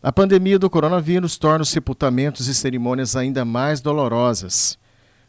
A pandemia do coronavírus torna os sepultamentos e cerimônias ainda mais dolorosas.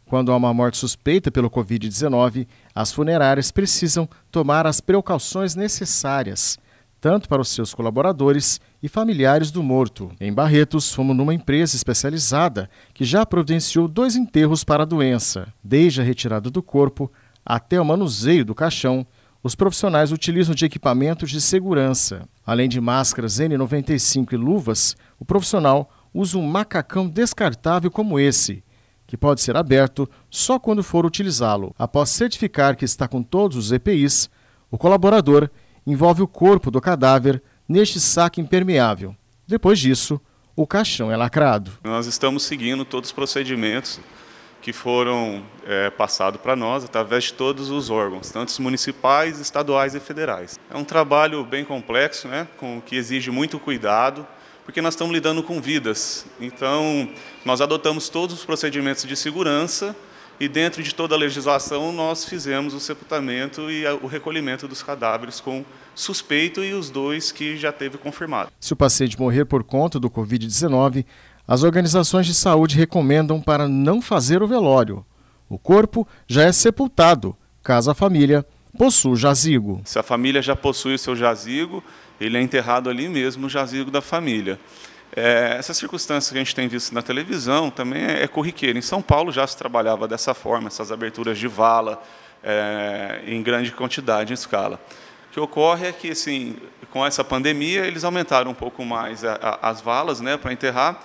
Quando há uma morte suspeita pelo Covid-19, as funerárias precisam tomar as precauções necessárias, tanto para os seus colaboradores e familiares do morto. Em Barretos, fomos numa empresa especializada que já providenciou dois enterros para a doença. Desde a retirada do corpo até o manuseio do caixão, os profissionais utilizam de equipamentos de segurança. Além de máscaras N95 e luvas, o profissional usa um macacão descartável como esse, que pode ser aberto só quando for utilizá-lo. Após certificar que está com todos os EPIs, o colaborador envolve o corpo do cadáver neste saco impermeável. Depois disso, o caixão é lacrado. Nós estamos seguindo todos os procedimentos que foram é, passados para nós através de todos os órgãos, tanto municipais, estaduais e federais. É um trabalho bem complexo, né, com, que exige muito cuidado, porque nós estamos lidando com vidas. Então, nós adotamos todos os procedimentos de segurança e dentro de toda a legislação nós fizemos o sepultamento e o recolhimento dos cadáveres com suspeito e os dois que já teve confirmado. Se o paciente morrer por conta do Covid-19, as organizações de saúde recomendam para não fazer o velório. O corpo já é sepultado, caso a família possua o jazigo. Se a família já possui o seu jazigo, ele é enterrado ali mesmo, no jazigo da família. É, essas circunstâncias que a gente tem visto na televisão também é, é corriqueira. Em São Paulo já se trabalhava dessa forma, essas aberturas de vala é, em grande quantidade, em escala. O que ocorre é que, assim, com essa pandemia, eles aumentaram um pouco mais a, a, as valas né, para enterrar,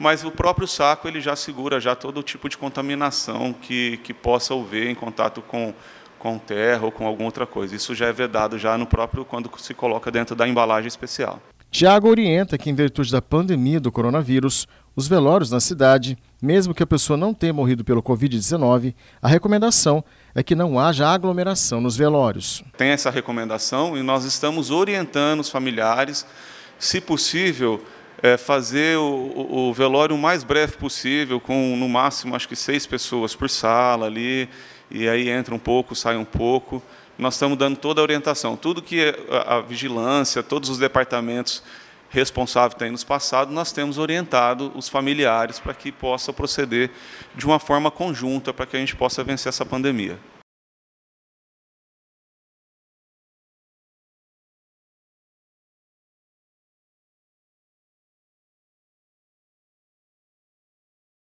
mas o próprio saco ele já segura já todo tipo de contaminação que, que possa haver em contato com, com terra ou com alguma outra coisa. Isso já é vedado já no próprio quando se coloca dentro da embalagem especial. Tiago orienta que, em virtude da pandemia do coronavírus, os velórios na cidade, mesmo que a pessoa não tenha morrido pelo Covid-19, a recomendação é que não haja aglomeração nos velórios. Tem essa recomendação e nós estamos orientando os familiares, se possível, é, fazer o, o, velório o mais breve possível, com no máximo acho que seis pessoas por sala ali, e aí entra um pouco, sai um pouco. Nós estamos dando toda a orientação, tudo que a, a vigilância, todos os departamentos responsáveis têm nos passado, nós temos orientado os familiares para que possa proceder de uma forma conjunta, para que a gente possa vencer essa pandemia.